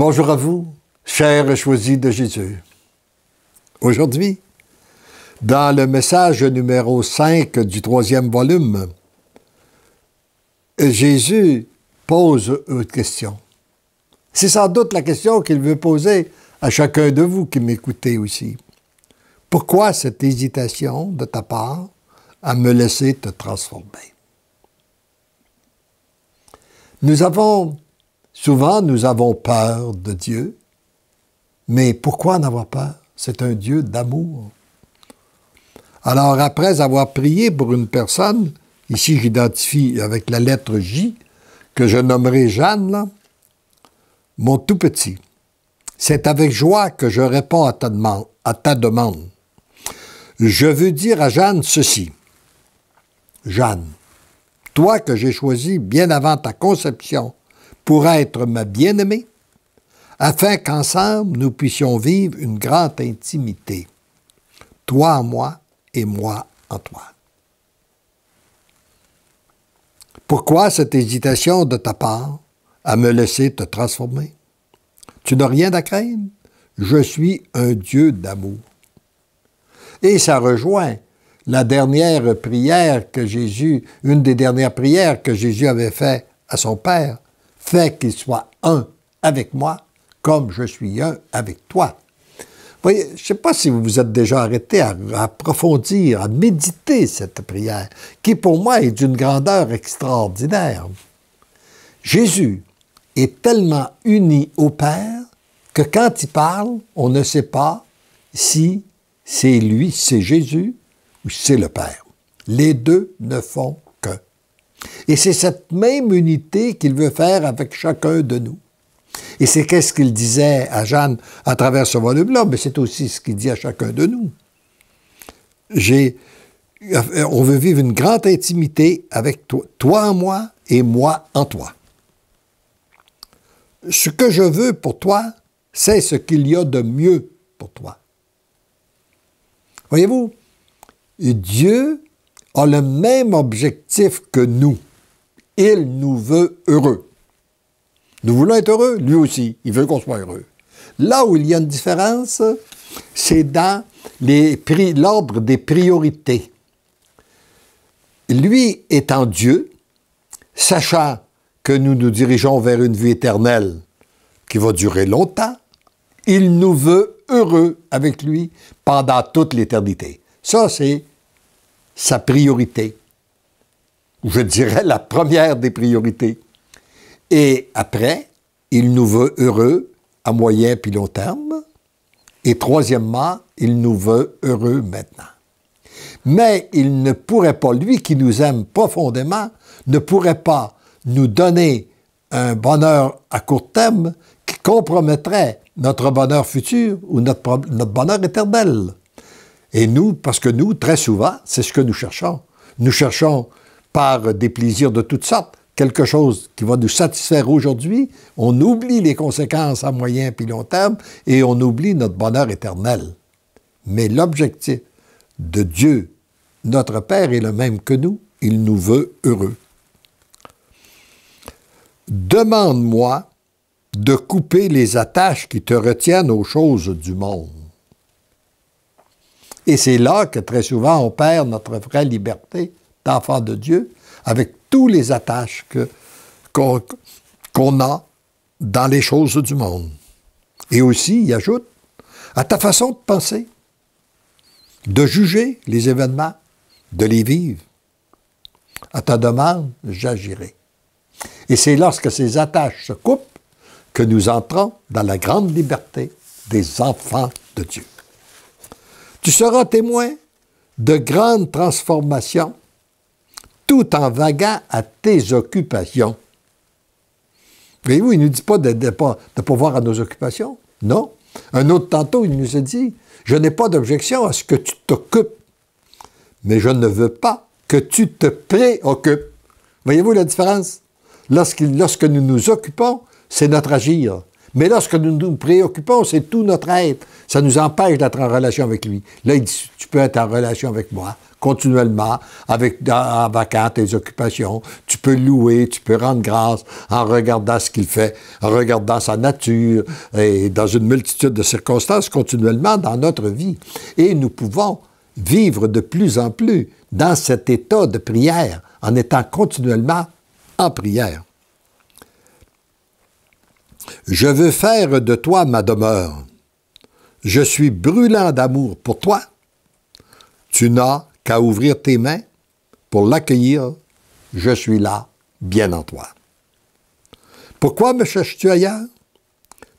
Bonjour à vous, chers choisis de Jésus. Aujourd'hui, dans le message numéro 5 du troisième volume, Jésus pose une question. C'est sans doute la question qu'il veut poser à chacun de vous qui m'écoutez aussi. Pourquoi cette hésitation de ta part à me laisser te transformer? Nous avons Souvent, nous avons peur de Dieu, mais pourquoi n'avoir avoir peur? C'est un Dieu d'amour. Alors, après avoir prié pour une personne, ici j'identifie avec la lettre J, que je nommerai Jeanne, mon tout petit, c'est avec joie que je réponds à ta demande. À ta demande. Je veux dire à Jeanne ceci. Jeanne, toi que j'ai choisi bien avant ta conception pour être ma bien-aimée, afin qu'ensemble nous puissions vivre une grande intimité, toi en moi et moi en toi. Pourquoi cette hésitation de ta part à me laisser te transformer? Tu n'as rien à craindre, je suis un Dieu d'amour. Et ça rejoint la dernière prière que Jésus, une des dernières prières que Jésus avait fait à son Père fait qu'il soit un avec moi, comme je suis un avec toi. Voyez, je ne sais pas si vous vous êtes déjà arrêté à, approfondir, à méditer cette prière, qui pour moi est d'une grandeur extraordinaire. Jésus est tellement uni au Père que quand il parle, on ne sait pas si c'est lui, c'est Jésus ou c'est le Père. Les deux ne font et c'est cette même unité qu'il veut faire avec chacun de nous. Et c'est qu'est-ce qu'il disait à Jeanne à travers ce volume-là, mais c'est aussi ce qu'il dit à chacun de nous. Euh, on veut vivre une grande intimité avec toi, toi en moi et moi en toi. Ce que je veux pour toi, c'est ce qu'il y a de mieux pour toi. Voyez-vous, Dieu a le même objectif que nous. Il nous veut heureux. Nous voulons être heureux, lui aussi. Il veut qu'on soit heureux. Là où il y a une différence, c'est dans l'ordre des priorités. Lui étant Dieu, sachant que nous nous dirigeons vers une vie éternelle qui va durer longtemps, il nous veut heureux avec lui pendant toute l'éternité. Ça, c'est sa priorité. Je dirais la première des priorités. Et après, il nous veut heureux à moyen puis long terme. Et troisièmement, il nous veut heureux maintenant. Mais il ne pourrait pas, lui qui nous aime profondément, ne pourrait pas nous donner un bonheur à court terme qui compromettrait notre bonheur futur ou notre bonheur éternel. Et nous, parce que nous, très souvent, c'est ce que nous cherchons. Nous cherchons par des plaisirs de toutes sortes quelque chose qui va nous satisfaire aujourd'hui, on oublie les conséquences à moyen et long terme et on oublie notre bonheur éternel. Mais l'objectif de Dieu, notre Père, est le même que nous. Il nous veut heureux. Demande-moi de couper les attaches qui te retiennent aux choses du monde. Et c'est là que très souvent on perd notre vraie liberté d'enfant de Dieu avec tous les attaches qu'on, a dans les choses du monde. Et aussi, il ajoute, à ta façon de penser, de juger les événements, de les vivre. À ta demande, j'agirai. Et c'est lorsque ces attaches se coupent que nous entrons dans la grande liberté des enfants de Dieu. Tu seras témoin de grandes transformations tout en vaguant à tes occupations. Voyez-vous, il ne nous dit pas de ne pas, voir à nos occupations. Non. Un autre tantôt, il nous a dit, je n'ai pas d'objection à ce que tu t'occupes, mais je ne veux pas que tu te préoccupes. Voyez-vous la différence? lorsque nous nous occupons, c'est notre agir. Mais lorsque nous nous préoccupons, c'est tout notre être. Ça nous empêche d'être en relation avec lui. Là, il dit, tu peux être en relation avec moi continuellement, avec, en vacant tes occupations. Tu peux louer, tu peux rendre grâce en regardant ce qu'il fait, en regardant sa nature et dans une multitude de circonstances continuellement dans notre vie. Et nous pouvons vivre de plus en plus dans cet état de prière en étant continuellement en prière. Je veux faire de toi ma demeure. Je suis brûlant d'amour pour toi. Tu n'as qu'à ouvrir tes mains pour l'accueillir. Je suis là, bien en toi. Pourquoi me cherches-tu ailleurs?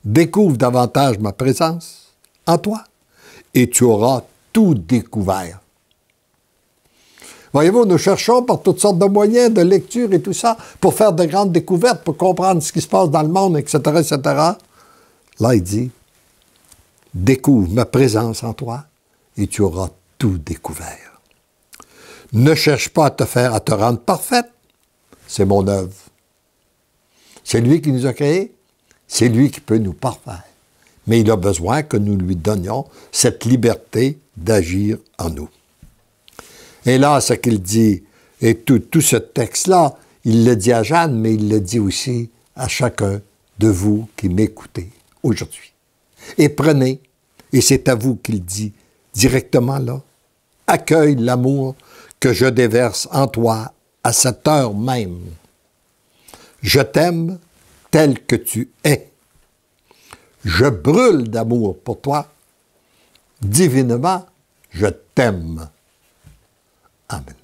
Découvre davantage ma présence en toi et tu auras tout découvert. Voyez-vous, nous cherchons par toutes sortes de moyens, de lecture et tout ça, pour faire de grandes découvertes, pour comprendre ce qui se passe dans le monde, etc., etc. Là, il dit, découvre ma présence en toi et tu auras tout découvert. Ne cherche pas à te faire, à te rendre parfaite. C'est mon œuvre. C'est lui qui nous a créés. C'est lui qui peut nous parfaire. Mais il a besoin que nous lui donnions cette liberté d'agir en nous. Et là, ce qu'il dit, et tout, tout ce texte-là, il le dit à Jeanne, mais il le dit aussi à chacun de vous qui m'écoutez aujourd'hui. Et prenez, et c'est à vous qu'il dit directement là, accueille l'amour que je déverse en toi à cette heure même. Je t'aime tel que tu es. Je brûle d'amour pour toi. Divinement, je t'aime. Amen.